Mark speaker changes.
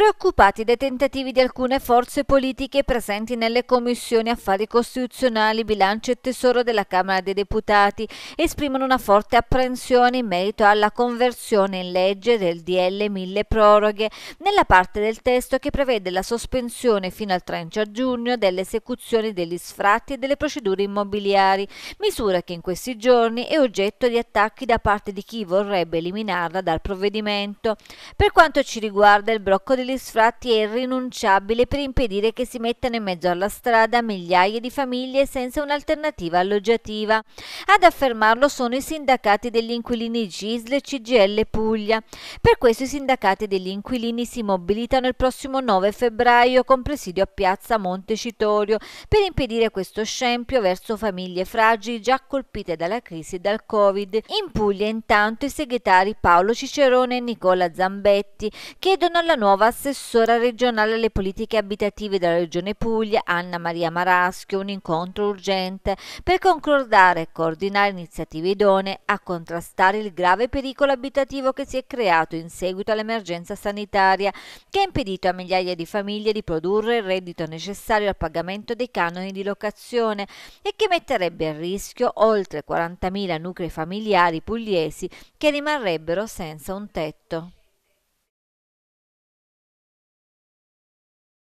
Speaker 1: Preoccupati dai tentativi di alcune forze politiche presenti nelle commissioni affari costituzionali, bilancio e tesoro della Camera dei Deputati, esprimono una forte apprensione in merito alla conversione in legge del DL 1000 proroghe nella parte del testo che prevede la sospensione fino al 30 giugno delle esecuzioni degli sfratti e delle procedure immobiliari, misura che in questi giorni è oggetto di attacchi da parte di chi vorrebbe eliminarla dal provvedimento. Per quanto ci riguarda il blocco degli gli sfratti è irrinunciabile per impedire che si mettano in mezzo alla strada migliaia di famiglie senza un'alternativa alloggiativa. Ad affermarlo sono i sindacati degli inquilini Gisle, CGL Puglia. Per questo i sindacati degli inquilini si mobilitano il prossimo 9 febbraio con presidio a piazza Montecitorio per impedire questo scempio verso famiglie fragili già colpite dalla crisi e dal Covid. In Puglia intanto i segretari Paolo Cicerone e Nicola Zambetti chiedono alla nuova l'assessora regionale alle politiche abitative della Regione Puglia, Anna Maria Maraschio, un incontro urgente per concordare e coordinare iniziative idonee a contrastare il grave pericolo abitativo che si è creato in seguito all'emergenza sanitaria, che ha impedito a migliaia di famiglie di produrre il reddito necessario al pagamento dei canoni di locazione e che metterebbe a rischio oltre 40.000 nuclei familiari pugliesi che rimarrebbero senza un tetto.